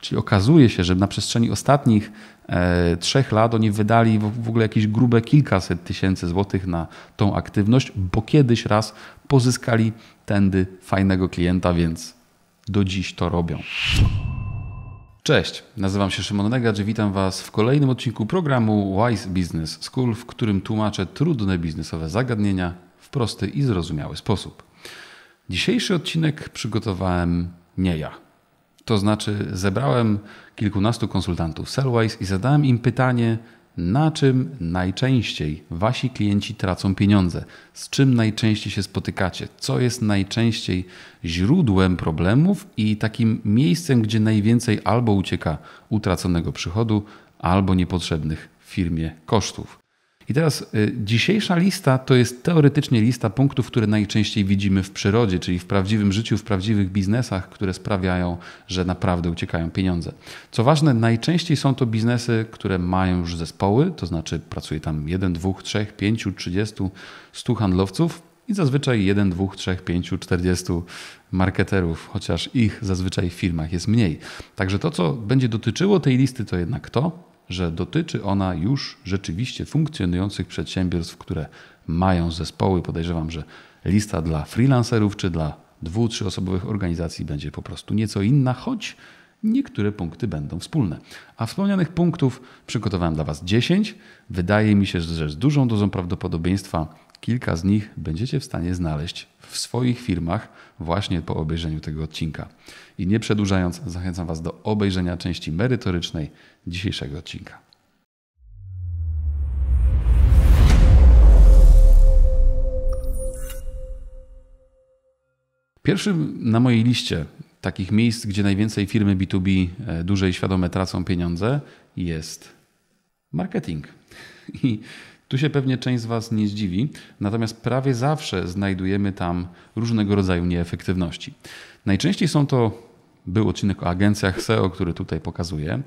Czyli okazuje się, że na przestrzeni ostatnich e, trzech lat oni wydali w ogóle jakieś grube kilkaset tysięcy złotych na tą aktywność, bo kiedyś raz pozyskali tędy fajnego klienta, więc do dziś to robią. Cześć, nazywam się Szymon Negacz i witam Was w kolejnym odcinku programu Wise Business School, w którym tłumaczę trudne biznesowe zagadnienia w prosty i zrozumiały sposób. Dzisiejszy odcinek przygotowałem nie ja. To znaczy, zebrałem kilkunastu konsultantów Sellwise i zadałem im pytanie, na czym najczęściej wasi klienci tracą pieniądze? Z czym najczęściej się spotykacie? Co jest najczęściej źródłem problemów i takim miejscem, gdzie najwięcej albo ucieka utraconego przychodu, albo niepotrzebnych firmie kosztów? I teraz y, dzisiejsza lista to jest teoretycznie lista punktów, które najczęściej widzimy w przyrodzie, czyli w prawdziwym życiu, w prawdziwych biznesach, które sprawiają, że naprawdę uciekają pieniądze. Co ważne, najczęściej są to biznesy, które mają już zespoły, to znaczy pracuje tam 1, 2, 3, 5, 30, 100 handlowców, i zazwyczaj 1, 2, 3, 5, 40 marketerów, chociaż ich zazwyczaj w firmach jest mniej. Także to, co będzie dotyczyło tej listy, to jednak to, że dotyczy ona już rzeczywiście funkcjonujących przedsiębiorstw, które mają zespoły. Podejrzewam, że lista dla freelancerów czy dla dwu, trzyosobowych organizacji będzie po prostu nieco inna, choć niektóre punkty będą wspólne. A wspomnianych punktów przygotowałem dla Was 10. Wydaje mi się, że z dużą dozą prawdopodobieństwa Kilka z nich będziecie w stanie znaleźć w swoich firmach właśnie po obejrzeniu tego odcinka. I nie przedłużając, zachęcam Was do obejrzenia części merytorycznej dzisiejszego odcinka. Pierwszym na mojej liście takich miejsc, gdzie najwięcej firmy B2B e, duże i świadome tracą pieniądze, jest marketing. I tu się pewnie część z Was nie zdziwi, natomiast prawie zawsze znajdujemy tam różnego rodzaju nieefektywności. Najczęściej są to, był odcinek o agencjach SEO, który tutaj pokazuję.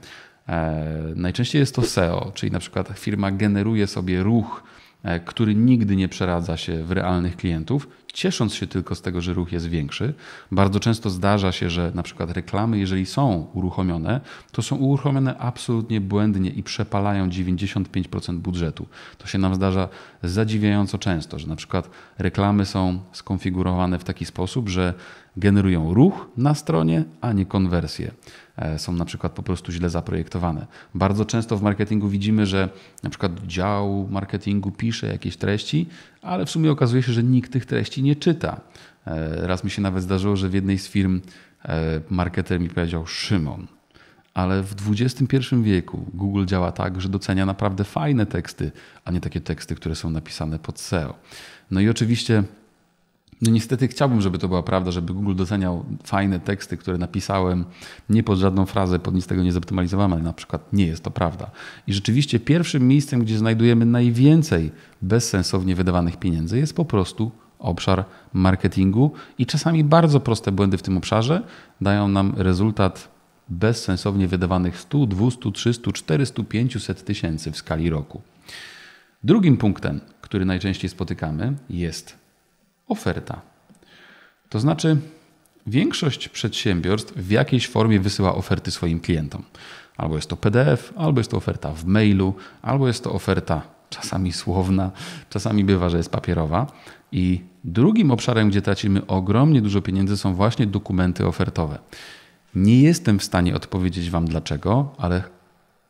E, najczęściej jest to SEO, czyli na przykład firma generuje sobie ruch E, który nigdy nie przeradza się w realnych klientów, ciesząc się tylko z tego, że ruch jest większy. Bardzo często zdarza się, że na przykład reklamy, jeżeli są uruchomione, to są uruchomione absolutnie błędnie i przepalają 95% budżetu. To się nam zdarza zadziwiająco często, że na przykład reklamy są skonfigurowane w taki sposób, że generują ruch na stronie, a nie konwersje. E, są na przykład po prostu źle zaprojektowane. Bardzo często w marketingu widzimy, że na przykład dział marketingu pisze jakieś treści, ale w sumie okazuje się, że nikt tych treści nie czyta. E, raz mi się nawet zdarzyło, że w jednej z firm e, marketer mi powiedział Szymon, ale w XXI wieku Google działa tak, że docenia naprawdę fajne teksty, a nie takie teksty, które są napisane pod SEO. No i oczywiście no niestety chciałbym, żeby to była prawda, żeby Google doceniał fajne teksty, które napisałem nie pod żadną frazę, pod nic tego nie zoptymalizowałem, ale na przykład nie jest to prawda. I rzeczywiście pierwszym miejscem, gdzie znajdujemy najwięcej bezsensownie wydawanych pieniędzy jest po prostu obszar marketingu i czasami bardzo proste błędy w tym obszarze dają nam rezultat bezsensownie wydawanych 100, 200, 300, 400, 500 tysięcy w skali roku. Drugim punktem, który najczęściej spotykamy jest oferta. To znaczy, większość przedsiębiorstw w jakiejś formie wysyła oferty swoim klientom. Albo jest to PDF, albo jest to oferta w mailu, albo jest to oferta czasami słowna, czasami bywa, że jest papierowa. I drugim obszarem, gdzie tracimy ogromnie dużo pieniędzy, są właśnie dokumenty ofertowe. Nie jestem w stanie odpowiedzieć Wam dlaczego, ale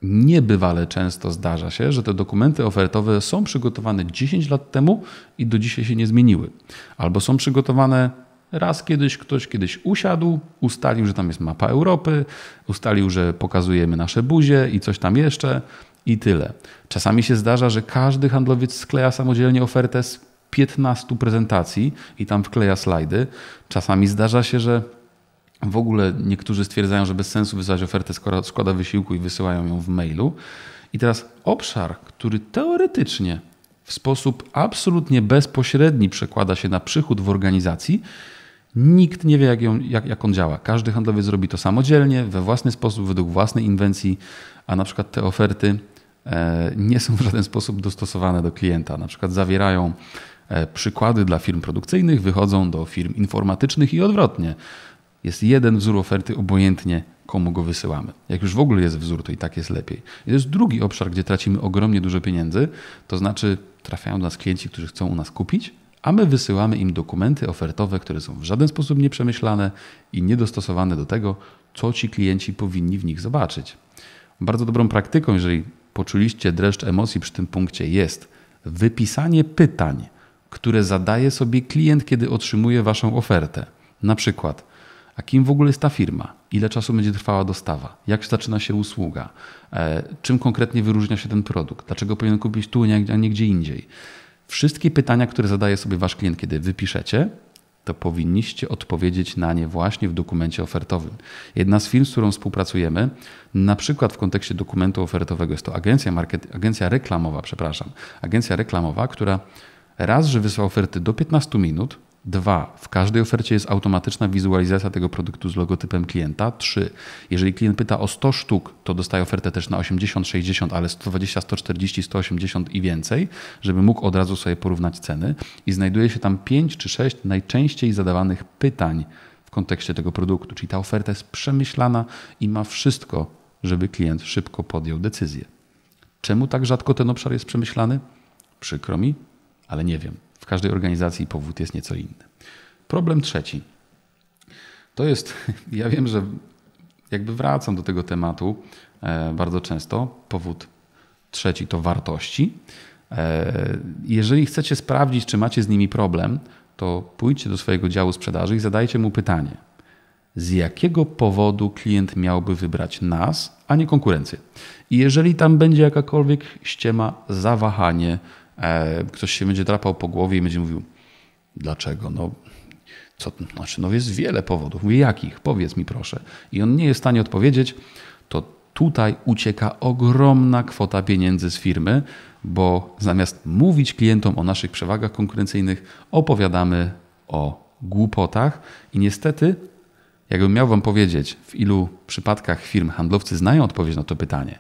niebywale często zdarza się, że te dokumenty ofertowe są przygotowane 10 lat temu i do dzisiaj się nie zmieniły. Albo są przygotowane raz kiedyś, ktoś kiedyś usiadł, ustalił, że tam jest mapa Europy, ustalił, że pokazujemy nasze buzie i coś tam jeszcze i tyle. Czasami się zdarza, że każdy handlowiec skleja samodzielnie ofertę z 15 prezentacji i tam wkleja slajdy. Czasami zdarza się, że w ogóle niektórzy stwierdzają, że bez sensu wysyłać ofertę, skoro składa wysiłku i wysyłają ją w mailu. I teraz obszar, który teoretycznie w sposób absolutnie bezpośredni przekłada się na przychód w organizacji, nikt nie wie, jak, ją, jak, jak on działa. Każdy handlowiec zrobi to samodzielnie, we własny sposób, według własnej inwencji, a na przykład te oferty e, nie są w żaden sposób dostosowane do klienta. Na przykład zawierają e, przykłady dla firm produkcyjnych, wychodzą do firm informatycznych i odwrotnie. Jest jeden wzór oferty, obojętnie komu go wysyłamy. Jak już w ogóle jest wzór, to i tak jest lepiej. I to jest drugi obszar, gdzie tracimy ogromnie dużo pieniędzy, to znaczy trafiają do nas klienci, którzy chcą u nas kupić, a my wysyłamy im dokumenty ofertowe, które są w żaden sposób nieprzemyślane i niedostosowane do tego, co ci klienci powinni w nich zobaczyć. Bardzo dobrą praktyką, jeżeli poczuliście dreszcz emocji przy tym punkcie, jest wypisanie pytań, które zadaje sobie klient, kiedy otrzymuje Waszą ofertę. Na przykład, a kim w ogóle jest ta firma? Ile czasu będzie trwała dostawa? Jak zaczyna się usługa? E, czym konkretnie wyróżnia się ten produkt? Dlaczego powinien kupić tu, a nie gdzie indziej? Wszystkie pytania, które zadaje sobie wasz klient, kiedy wypiszecie, to powinniście odpowiedzieć na nie właśnie w dokumencie ofertowym. Jedna z firm, z którą współpracujemy, na przykład w kontekście dokumentu ofertowego, jest to agencja, market, agencja reklamowa, przepraszam, agencja reklamowa, która raz, że wysła oferty do 15 minut, Dwa, w każdej ofercie jest automatyczna wizualizacja tego produktu z logotypem klienta. Trzy, jeżeli klient pyta o 100 sztuk, to dostaje ofertę też na 80, 60, ale 120, 140, 180 i więcej, żeby mógł od razu sobie porównać ceny. I znajduje się tam 5 czy 6 najczęściej zadawanych pytań w kontekście tego produktu. Czyli ta oferta jest przemyślana i ma wszystko, żeby klient szybko podjął decyzję. Czemu tak rzadko ten obszar jest przemyślany? Przykro mi, ale nie wiem. W każdej organizacji powód jest nieco inny. Problem trzeci. To jest, ja wiem, że jakby wracam do tego tematu e, bardzo często. Powód trzeci to wartości. E, jeżeli chcecie sprawdzić, czy macie z nimi problem, to pójdźcie do swojego działu sprzedaży i zadajcie mu pytanie: z jakiego powodu klient miałby wybrać nas, a nie konkurencję? I jeżeli tam będzie jakakolwiek ściema, zawahanie, E, ktoś się będzie drapał po głowie i będzie mówił, dlaczego? No, co, znaczy, no jest wiele powodów. Mówię, jakich? Powiedz mi proszę. I on nie jest w stanie odpowiedzieć, to tutaj ucieka ogromna kwota pieniędzy z firmy, bo zamiast mówić klientom o naszych przewagach konkurencyjnych, opowiadamy o głupotach i niestety, jakbym miał Wam powiedzieć, w ilu przypadkach firm handlowcy znają odpowiedź na to pytanie,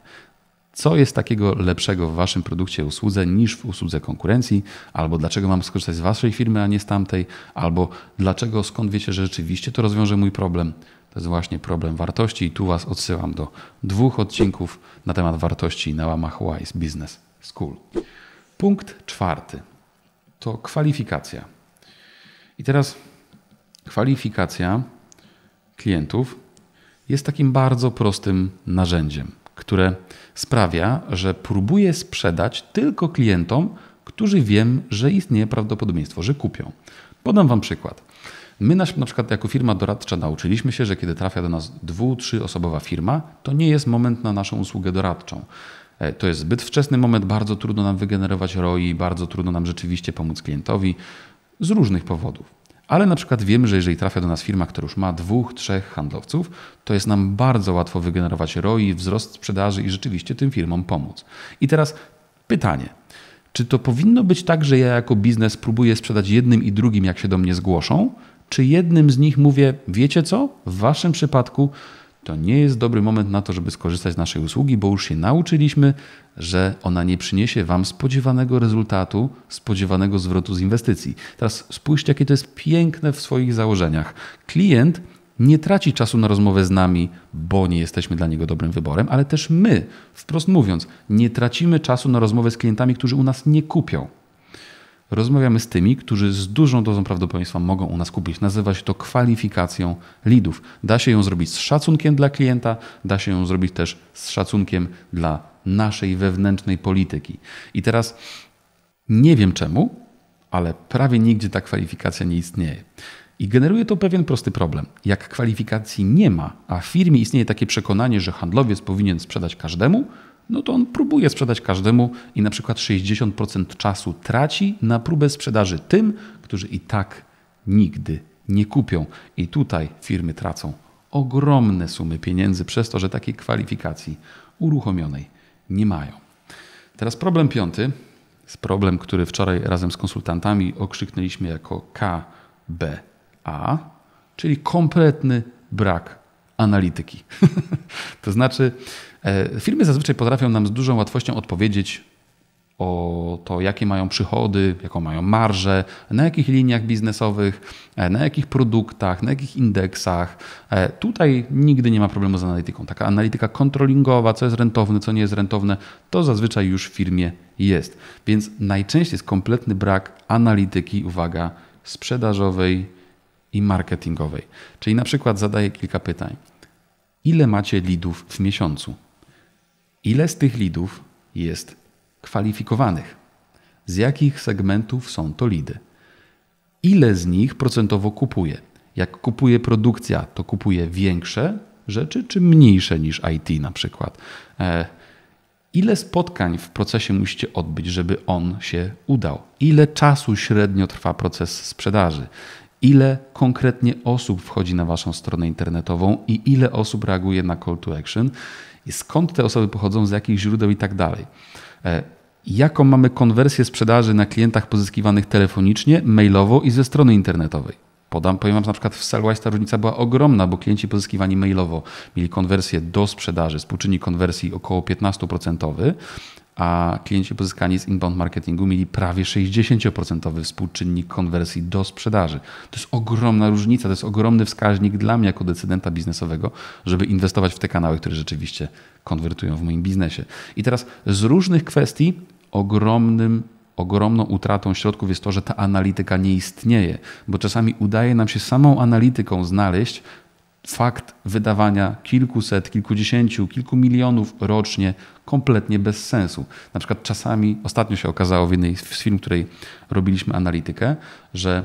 co jest takiego lepszego w Waszym produkcie, usłudze niż w usłudze konkurencji? Albo dlaczego mam skorzystać z Waszej firmy, a nie z tamtej? Albo dlaczego skąd wiecie, że rzeczywiście to rozwiąże mój problem? To jest właśnie problem wartości i tu Was odsyłam do dwóch odcinków na temat wartości na łamach Wise Business School. Punkt czwarty to kwalifikacja. I teraz kwalifikacja klientów jest takim bardzo prostym narzędziem które sprawia, że próbuję sprzedać tylko klientom, którzy wiem, że istnieje prawdopodobieństwo, że kupią. Podam Wam przykład. My na, na przykład jako firma doradcza nauczyliśmy się, że kiedy trafia do nas dwu, trzyosobowa firma, to nie jest moment na naszą usługę doradczą. E, to jest zbyt wczesny moment, bardzo trudno nam wygenerować ROI, bardzo trudno nam rzeczywiście pomóc klientowi z różnych powodów. Ale na przykład wiemy, że jeżeli trafia do nas firma, która już ma dwóch, trzech handlowców, to jest nam bardzo łatwo wygenerować ROI, wzrost sprzedaży i rzeczywiście tym firmom pomóc. I teraz pytanie. Czy to powinno być tak, że ja jako biznes próbuję sprzedać jednym i drugim, jak się do mnie zgłoszą? Czy jednym z nich mówię, wiecie co, w waszym przypadku to nie jest dobry moment na to, żeby skorzystać z naszej usługi, bo już się nauczyliśmy, że ona nie przyniesie Wam spodziewanego rezultatu, spodziewanego zwrotu z inwestycji. Teraz spójrzcie, jakie to jest piękne w swoich założeniach. Klient nie traci czasu na rozmowę z nami, bo nie jesteśmy dla niego dobrym wyborem, ale też my, wprost mówiąc, nie tracimy czasu na rozmowę z klientami, którzy u nas nie kupią rozmawiamy z tymi, którzy z dużą dozą prawdopodobieństwa mogą u nas kupić. Nazywa się to kwalifikacją lidów. Da się ją zrobić z szacunkiem dla klienta, da się ją zrobić też z szacunkiem dla naszej wewnętrznej polityki. I teraz nie wiem czemu, ale prawie nigdzie ta kwalifikacja nie istnieje. I generuje to pewien prosty problem. Jak kwalifikacji nie ma, a w firmie istnieje takie przekonanie, że handlowiec powinien sprzedać każdemu, no to on próbuje sprzedać każdemu i na przykład 60% czasu traci na próbę sprzedaży tym, którzy i tak nigdy nie kupią. I tutaj firmy tracą ogromne sumy pieniędzy przez to, że takiej kwalifikacji uruchomionej nie mają. Teraz problem piąty, problem, który wczoraj razem z konsultantami okrzyknęliśmy jako KBA, czyli kompletny brak analityki. to znaczy, e, firmy zazwyczaj potrafią nam z dużą łatwością odpowiedzieć o to, jakie mają przychody, jaką mają marżę, na jakich liniach biznesowych, e, na jakich produktach, na jakich indeksach. E, tutaj nigdy nie ma problemu z analityką. Taka analityka kontrolingowa, co jest rentowne, co nie jest rentowne, to zazwyczaj już w firmie jest. Więc najczęściej jest kompletny brak analityki, uwaga, sprzedażowej, i marketingowej. Czyli na przykład zadaję kilka pytań. Ile macie lidów w miesiącu? Ile z tych lidów jest kwalifikowanych? Z jakich segmentów są to lidy? Ile z nich procentowo kupuje? Jak kupuje produkcja, to kupuje większe rzeczy czy mniejsze niż IT na przykład? E, ile spotkań w procesie musicie odbyć, żeby on się udał? Ile czasu średnio trwa proces sprzedaży? ile konkretnie osób wchodzi na Waszą stronę internetową i ile osób reaguje na call to action i skąd te osoby pochodzą, z jakich źródeł i tak dalej. E, jaką mamy konwersję sprzedaży na klientach pozyskiwanych telefonicznie, mailowo i ze strony internetowej? Podam, powiem Wam, na przykład w Salwise ta różnica była ogromna, bo klienci pozyskiwani mailowo mieli konwersję do sprzedaży, współczynnik konwersji około 15%, a klienci pozyskani z inbound marketingu mieli prawie 60% współczynnik konwersji do sprzedaży. To jest ogromna różnica, to jest ogromny wskaźnik dla mnie jako decydenta biznesowego, żeby inwestować w te kanały, które rzeczywiście konwertują w moim biznesie. I teraz z różnych kwestii ogromnym ogromną utratą środków jest to, że ta analityka nie istnieje, bo czasami udaje nam się samą analityką znaleźć fakt wydawania kilkuset, kilkudziesięciu, kilku milionów rocznie kompletnie bez sensu. Na przykład czasami, ostatnio się okazało w jednej z firm, której robiliśmy analitykę, że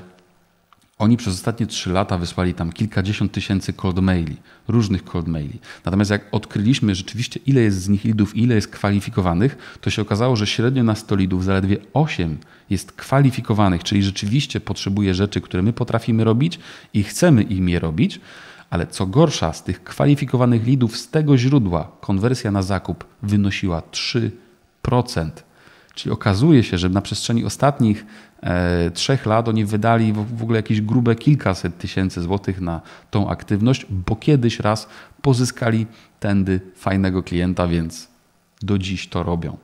oni przez ostatnie trzy lata wysłali tam kilkadziesiąt tysięcy cold maili, różnych cold maili. Natomiast jak odkryliśmy rzeczywiście, ile jest z nich lidów, ile jest kwalifikowanych, to się okazało, że średnio na 100 lidów zaledwie 8 jest kwalifikowanych, czyli rzeczywiście potrzebuje rzeczy, które my potrafimy robić i chcemy im je robić ale co gorsza, z tych kwalifikowanych lidów z tego źródła konwersja na zakup wynosiła 3%. Czyli okazuje się, że na przestrzeni ostatnich e, trzech lat oni wydali w, w ogóle jakieś grube kilkaset tysięcy złotych na tą aktywność, bo kiedyś raz pozyskali tędy fajnego klienta, więc do dziś to robią.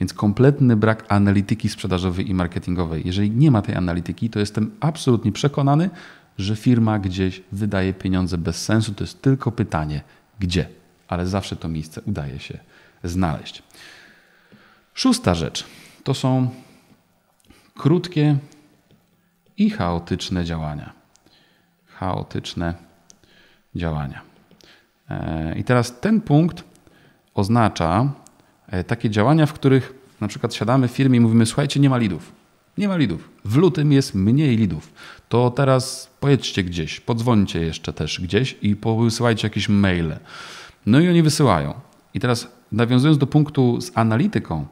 Więc kompletny brak analityki sprzedażowej i marketingowej. Jeżeli nie ma tej analityki, to jestem absolutnie przekonany, że firma gdzieś wydaje pieniądze bez sensu. To jest tylko pytanie, gdzie, ale zawsze to miejsce udaje się znaleźć. Szósta rzecz to są krótkie i chaotyczne działania. Chaotyczne działania. E, I teraz ten punkt oznacza e, takie działania, w których na przykład siadamy w firmie i mówimy: Słuchajcie, nie ma lidów. Nie ma lidów. W lutym jest mniej lidów. To teraz pojedźcie gdzieś, podzwońcie jeszcze też gdzieś i wysyłajcie jakieś maile. No i oni wysyłają. I teraz nawiązując do punktu z analityką,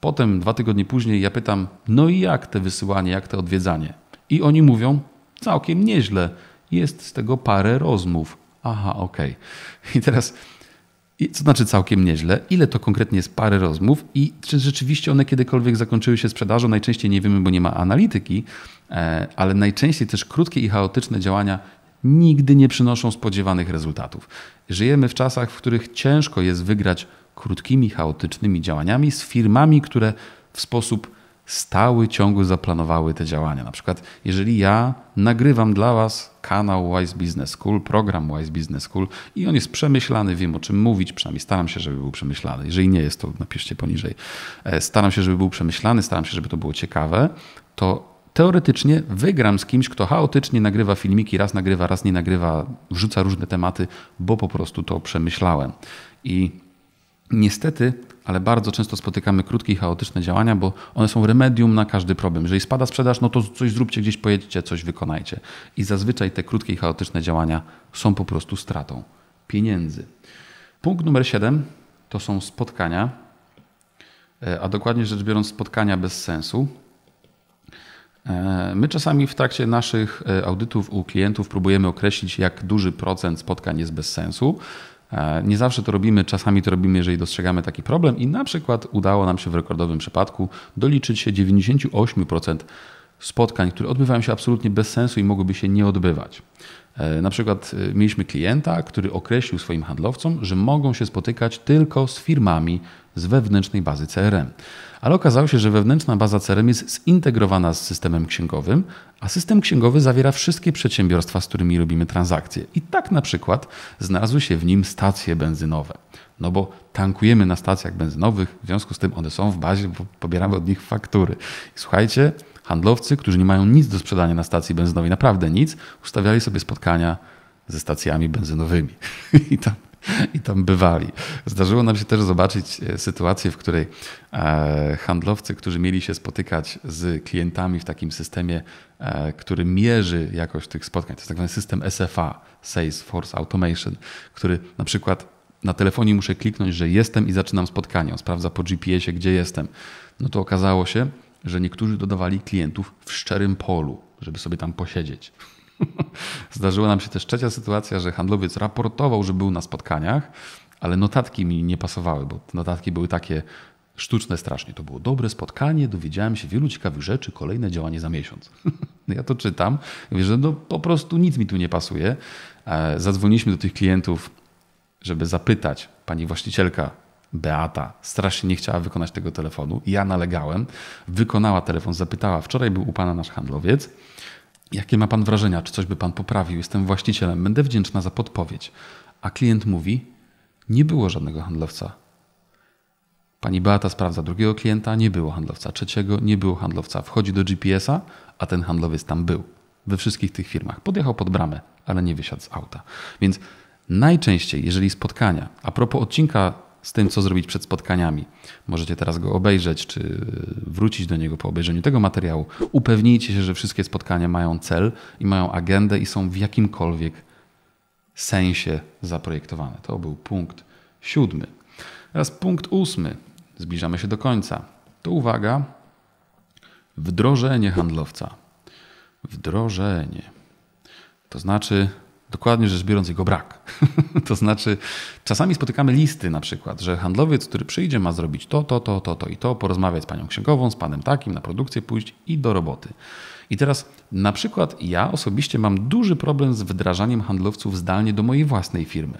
potem dwa tygodnie później ja pytam, no i jak te wysyłanie, jak te odwiedzanie? I oni mówią, całkiem nieźle. Jest z tego parę rozmów. Aha, okej. Okay. I teraz co znaczy całkiem nieźle. Ile to konkretnie jest parę rozmów i czy rzeczywiście one kiedykolwiek zakończyły się sprzedażą? Najczęściej nie wiemy, bo nie ma analityki, e, ale najczęściej też krótkie i chaotyczne działania nigdy nie przynoszą spodziewanych rezultatów. Żyjemy w czasach, w których ciężko jest wygrać krótkimi, chaotycznymi działaniami z firmami, które w sposób stały ciągły zaplanowały te działania. Na przykład, jeżeli ja nagrywam dla Was kanał Wise Business School, program Wise Business School i on jest przemyślany, wiem o czym mówić, przynajmniej staram się, żeby był przemyślany. Jeżeli nie jest, to napiszcie poniżej. E, staram się, żeby był przemyślany, staram się, żeby to było ciekawe, to teoretycznie wygram z kimś, kto chaotycznie nagrywa filmiki, raz nagrywa, raz nie nagrywa, wrzuca różne tematy, bo po prostu to przemyślałem. I niestety ale bardzo często spotykamy krótkie i chaotyczne działania, bo one są remedium na każdy problem. Jeżeli spada sprzedaż, no to coś zróbcie, gdzieś pojedźcie, coś wykonajcie. I zazwyczaj te krótkie i chaotyczne działania są po prostu stratą pieniędzy. Punkt numer 7 to są spotkania, e, a dokładnie rzecz biorąc, spotkania bez sensu. E, my czasami w trakcie naszych e, audytów u klientów próbujemy określić, jak duży procent spotkań jest bez sensu. E, nie zawsze to robimy, czasami to robimy, jeżeli dostrzegamy taki problem i na przykład udało nam się w rekordowym przypadku doliczyć się 98% spotkań, które odbywają się absolutnie bez sensu i mogłyby się nie odbywać. E, na przykład e, mieliśmy klienta, który określił swoim handlowcom, że mogą się spotykać tylko z firmami z wewnętrznej bazy CRM. Ale okazało się, że wewnętrzna baza CRM jest zintegrowana z systemem księgowym, a system księgowy zawiera wszystkie przedsiębiorstwa, z którymi robimy transakcje. I tak na przykład znalazły się w nim stacje benzynowe. No bo tankujemy na stacjach benzynowych, w związku z tym one są w bazie, bo pobieramy od nich faktury. I słuchajcie, Handlowcy, którzy nie mają nic do sprzedania na stacji benzynowej, naprawdę nic, ustawiali sobie spotkania ze stacjami benzynowymi. I tam i tam bywali. Zdarzyło nam się też zobaczyć e, sytuację, w której e, handlowcy, którzy mieli się spotykać z klientami w takim systemie, e, który mierzy jakość tych spotkań, to jest tak zwany system SFA, Salesforce Automation, który na przykład na telefonie muszę kliknąć, że jestem i zaczynam spotkanie. On sprawdza po GPS-ie, gdzie jestem. No to okazało się, że niektórzy dodawali klientów w szczerym polu, żeby sobie tam posiedzieć. Zdarzyła nam się też trzecia sytuacja, że handlowiec raportował, że był na spotkaniach, ale notatki mi nie pasowały, bo notatki były takie sztuczne strasznie. To było dobre spotkanie, dowiedziałem się wielu ciekawych rzeczy, kolejne działanie za miesiąc. ja to czytam, mówię, że no po prostu nic mi tu nie pasuje. E, zadzwoniliśmy do tych klientów, żeby zapytać pani właścicielka, Beata strasznie nie chciała wykonać tego telefonu. Ja nalegałem, wykonała telefon, zapytała. Wczoraj był u pana nasz handlowiec. Jakie ma pan wrażenia? Czy coś by pan poprawił? Jestem właścicielem, będę wdzięczna za podpowiedź. A klient mówi: Nie było żadnego handlowca. Pani Beata sprawdza drugiego klienta, nie było handlowca. Trzeciego, nie było handlowca. Wchodzi do GPS-a, a ten handlowiec tam był. We wszystkich tych firmach. Podjechał pod bramę, ale nie wysiadł z auta. Więc najczęściej, jeżeli spotkania, a propos odcinka z tym, co zrobić przed spotkaniami. Możecie teraz go obejrzeć, czy wrócić do niego po obejrzeniu tego materiału. Upewnijcie się, że wszystkie spotkania mają cel i mają agendę i są w jakimkolwiek sensie zaprojektowane. To był punkt siódmy. Teraz punkt ósmy. Zbliżamy się do końca. To uwaga, wdrożenie handlowca. Wdrożenie. To znaczy, dokładnie rzecz biorąc jego brak. to znaczy, czasami spotykamy listy na przykład, że handlowiec, który przyjdzie, ma zrobić to, to, to, to, to i to, porozmawiać z panią księgową, z panem takim, na produkcję pójść i do roboty. I teraz na przykład ja osobiście mam duży problem z wdrażaniem handlowców zdalnie do mojej własnej firmy.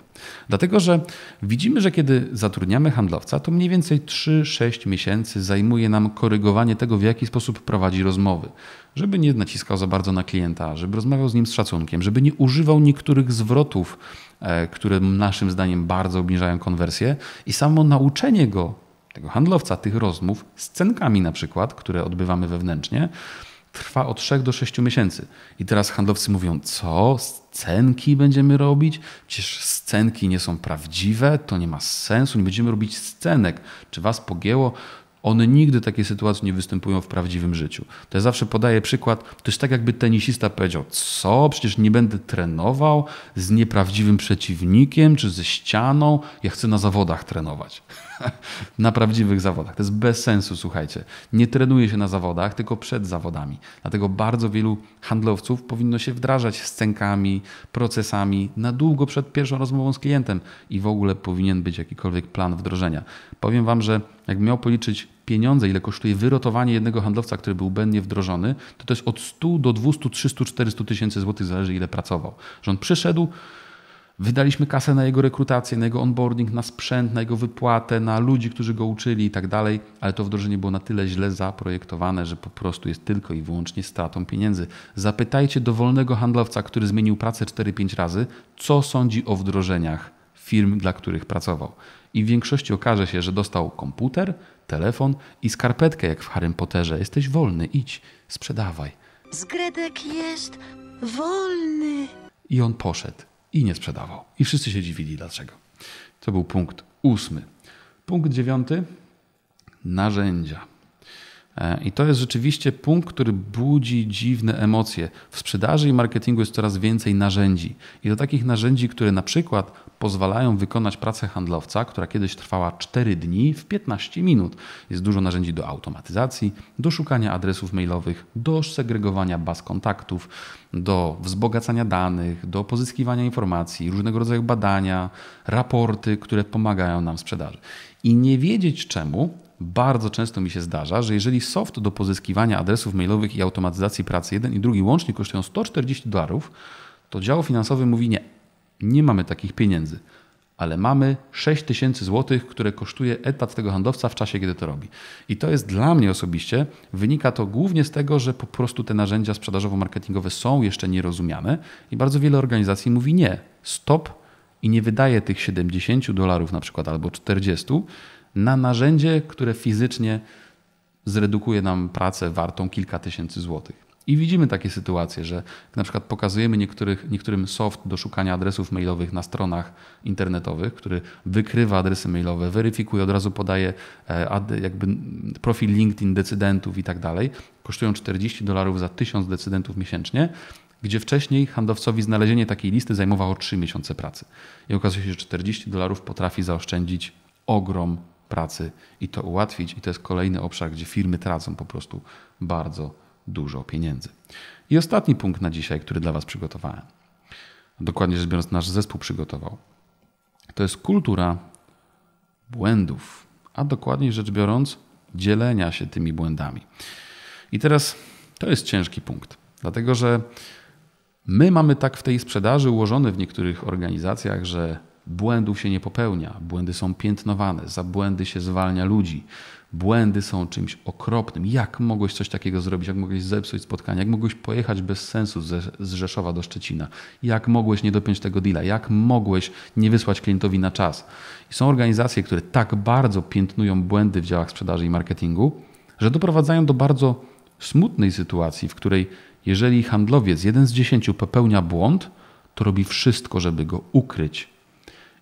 Dlatego, że widzimy, że kiedy zatrudniamy handlowca, to mniej więcej 3-6 miesięcy zajmuje nam korygowanie tego, w jaki sposób prowadzi rozmowy. Żeby nie naciskał za bardzo na klienta, żeby rozmawiał z nim z szacunkiem, żeby nie używał niektórych zwrotów, e, które naszym zdaniem bardzo obniżają konwersję i samo nauczenie go tego handlowca tych rozmów, scenkami na przykład, które odbywamy wewnętrznie, trwa od 3 do 6 miesięcy. I teraz handlowcy mówią, co? Scenki będziemy robić? Przecież scenki nie są prawdziwe, to nie ma sensu, nie będziemy robić scenek. Czy was pogięło? One nigdy takiej sytuacji nie występują w prawdziwym życiu. To ja zawsze podaję przykład, to jest tak jakby tenisista powiedział, co, przecież nie będę trenował z nieprawdziwym przeciwnikiem czy ze ścianą, ja chcę na zawodach trenować. na prawdziwych zawodach. To jest bez sensu, słuchajcie. Nie trenuje się na zawodach, tylko przed zawodami. Dlatego bardzo wielu handlowców powinno się wdrażać scenkami, procesami na długo przed pierwszą rozmową z klientem i w ogóle powinien być jakikolwiek plan wdrożenia. Powiem Wam, że jak miał policzyć pieniądze, ile kosztuje wyrotowanie jednego handlowca, który był błędnie wdrożony, to to jest od 100 do 200, 300, 400 tysięcy złotych, zależy ile pracował. Że on przyszedł, wydaliśmy kasę na jego rekrutację, na jego onboarding, na sprzęt, na jego wypłatę, na ludzi, którzy go uczyli i tak dalej, ale to wdrożenie było na tyle źle zaprojektowane, że po prostu jest tylko i wyłącznie stratą pieniędzy. Zapytajcie dowolnego handlowca, który zmienił pracę 4-5 razy, co sądzi o wdrożeniach firm, dla których pracował. I w większości okaże się, że dostał komputer, telefon i skarpetkę jak w Harrym Potterze. Jesteś wolny, idź, sprzedawaj. Zgredek jest wolny. I on poszedł i nie sprzedawał. I wszyscy się dziwili dlaczego. To był punkt ósmy. Punkt dziewiąty. Narzędzia. E, I to jest rzeczywiście punkt, który budzi dziwne emocje. W sprzedaży i marketingu jest coraz więcej narzędzi. I do takich narzędzi, które na przykład pozwalają wykonać pracę handlowca, która kiedyś trwała 4 dni w 15 minut. Jest dużo narzędzi do automatyzacji, do szukania adresów mailowych, do segregowania baz kontaktów, do wzbogacania danych, do pozyskiwania informacji, różnego rodzaju badania, raporty, które pomagają nam w sprzedaży. I nie wiedzieć czemu bardzo często mi się zdarza, że jeżeli soft do pozyskiwania adresów mailowych i automatyzacji pracy jeden i drugi łącznie kosztują 140 dolarów, to dział finansowy mówi nie, nie mamy takich pieniędzy, ale mamy 6 tysięcy złotych, które kosztuje etat tego handlowca w czasie, kiedy to robi. I to jest dla mnie osobiście, wynika to głównie z tego, że po prostu te narzędzia sprzedażowo-marketingowe są jeszcze nierozumiane i bardzo wiele organizacji mówi nie, stop i nie wydaje tych 70 dolarów na przykład albo 40, na narzędzie, które fizycznie zredukuje nam pracę wartą kilka tysięcy złotych. I widzimy takie sytuacje, że na przykład pokazujemy niektórych, niektórym soft do szukania adresów mailowych na stronach internetowych, który wykrywa adresy mailowe, weryfikuje, od razu podaje e, jakby profil LinkedIn decydentów i tak dalej. Kosztują 40 dolarów za 1000 decydentów miesięcznie, gdzie wcześniej handlowcowi znalezienie takiej listy zajmowało 3 miesiące pracy. I okazuje się, że 40 dolarów potrafi zaoszczędzić ogrom pracy i to ułatwić. I to jest kolejny obszar, gdzie firmy tracą po prostu bardzo dużo pieniędzy. I ostatni punkt na dzisiaj, który dla Was przygotowałem, dokładnie rzecz biorąc, nasz zespół przygotował, to jest kultura błędów, a dokładniej rzecz biorąc, dzielenia się tymi błędami. I teraz to jest ciężki punkt, dlatego że my mamy tak w tej sprzedaży ułożony w niektórych organizacjach, że Błędów się nie popełnia, błędy są piętnowane, za błędy się zwalnia ludzi. Błędy są czymś okropnym. Jak mogłeś coś takiego zrobić? Jak mogłeś zepsuć spotkanie? Jak mogłeś pojechać bez sensu z Rzeszowa do Szczecina? Jak mogłeś nie dopiąć tego deala? Jak mogłeś nie wysłać klientowi na czas? I są organizacje, które tak bardzo piętnują błędy w działach sprzedaży i marketingu, że doprowadzają do bardzo smutnej sytuacji, w której jeżeli handlowiec, jeden z dziesięciu, popełnia błąd, to robi wszystko, żeby go ukryć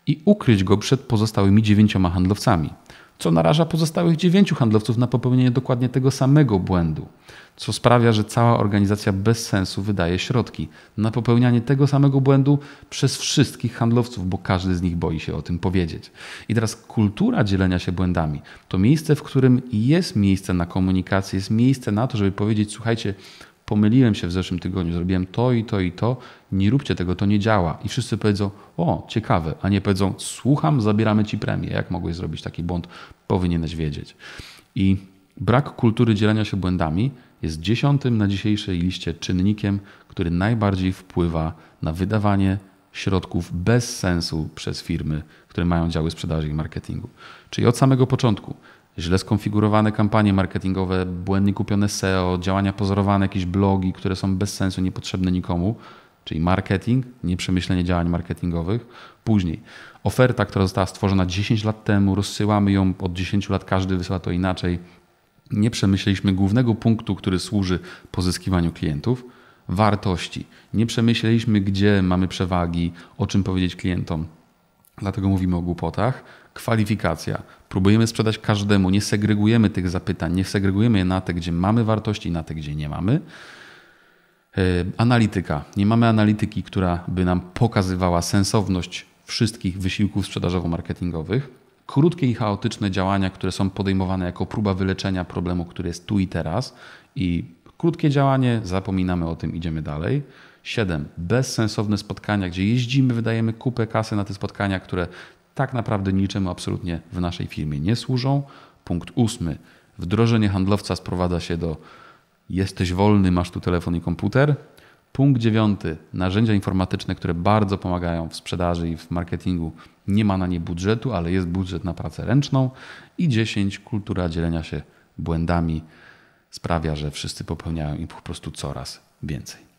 i ukryć go przed pozostałymi dziewięcioma handlowcami, co naraża pozostałych dziewięciu handlowców na popełnienie dokładnie tego samego błędu, co sprawia, że cała organizacja bez sensu wydaje środki na popełnianie tego samego błędu przez wszystkich handlowców, bo każdy z nich boi się o tym powiedzieć. I teraz kultura dzielenia się błędami to miejsce, w którym jest miejsce na komunikację, jest miejsce na to, żeby powiedzieć: Słuchajcie, pomyliłem się w zeszłym tygodniu, zrobiłem to i to i to, nie róbcie tego, to nie działa. I wszyscy powiedzą, o, ciekawe, a nie powiedzą, słucham, zabieramy ci premię. Jak mogłeś zrobić taki błąd? Powinieneś wiedzieć. I brak kultury dzielenia się błędami jest dziesiątym na dzisiejszej liście czynnikiem, który najbardziej wpływa na wydawanie środków bez sensu przez firmy, które mają działy sprzedaży i marketingu. Czyli od samego początku źle skonfigurowane kampanie marketingowe, błędnie kupione SEO, działania pozorowane, jakieś blogi, które są bez sensu, niepotrzebne nikomu, czyli marketing, nieprzemyślenie działań marketingowych. Później oferta, która została stworzona 10 lat temu, rozsyłamy ją od 10 lat, każdy wysyła to inaczej. Nie przemyśleliśmy głównego punktu, który służy pozyskiwaniu klientów wartości. Nie przemyśleliśmy, gdzie mamy przewagi, o czym powiedzieć klientom. Dlatego mówimy o głupotach. Kwalifikacja. Próbujemy sprzedać każdemu, nie segregujemy tych zapytań, nie segregujemy je na te, gdzie mamy wartości i na te, gdzie nie mamy. E, analityka. Nie mamy analityki, która by nam pokazywała sensowność wszystkich wysiłków sprzedażowo-marketingowych. Krótkie i chaotyczne działania, które są podejmowane jako próba wyleczenia problemu, który jest tu i teraz. I krótkie działanie, zapominamy o tym, idziemy dalej. 7. Bezsensowne spotkania, gdzie jeździmy, wydajemy kupę kasy na te spotkania, które tak naprawdę niczemu absolutnie w naszej firmie nie służą. Punkt 8. Wdrożenie handlowca sprowadza się do jesteś wolny, masz tu telefon i komputer. Punkt 9. Narzędzia informatyczne, które bardzo pomagają w sprzedaży i w marketingu. Nie ma na nie budżetu, ale jest budżet na pracę ręczną. I 10. Kultura dzielenia się błędami sprawia, że wszyscy popełniają ich po prostu coraz więcej.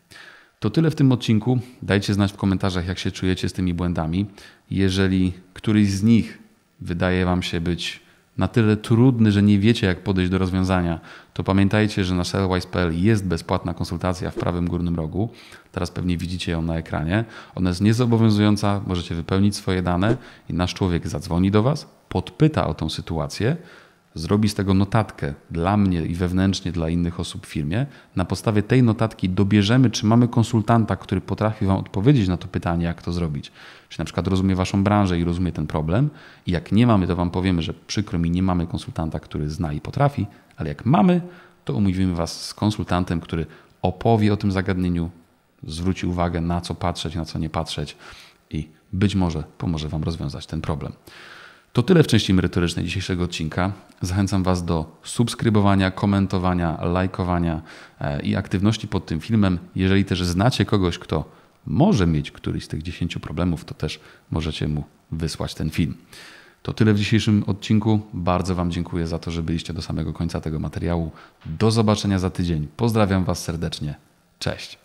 To tyle w tym odcinku. Dajcie znać w komentarzach, jak się czujecie z tymi błędami. Jeżeli któryś z nich wydaje Wam się być na tyle trudny, że nie wiecie, jak podejść do rozwiązania, to pamiętajcie, że na shellwise.pl jest bezpłatna konsultacja w prawym górnym rogu. Teraz pewnie widzicie ją na ekranie. Ona jest niezobowiązująca, możecie wypełnić swoje dane i nasz człowiek zadzwoni do Was, podpyta o tą sytuację zrobi z tego notatkę dla mnie i wewnętrznie dla innych osób w firmie. Na podstawie tej notatki dobierzemy, czy mamy konsultanta, który potrafi Wam odpowiedzieć na to pytanie, jak to zrobić. Czy na przykład rozumie Waszą branżę i rozumie ten problem. I jak nie mamy, to Wam powiemy, że przykro mi, nie mamy konsultanta, który zna i potrafi, ale jak mamy, to umówimy Was z konsultantem, który opowie o tym zagadnieniu, zwróci uwagę na co patrzeć, na co nie patrzeć i być może pomoże Wam rozwiązać ten problem. To tyle w części merytorycznej dzisiejszego odcinka. Zachęcam Was do subskrybowania, komentowania, lajkowania e, i aktywności pod tym filmem. Jeżeli też znacie kogoś, kto może mieć któryś z tych 10 problemów, to też możecie mu wysłać ten film. To tyle w dzisiejszym odcinku. Bardzo Wam dziękuję za to, że byliście do samego końca tego materiału. Do zobaczenia za tydzień. Pozdrawiam Was serdecznie. Cześć.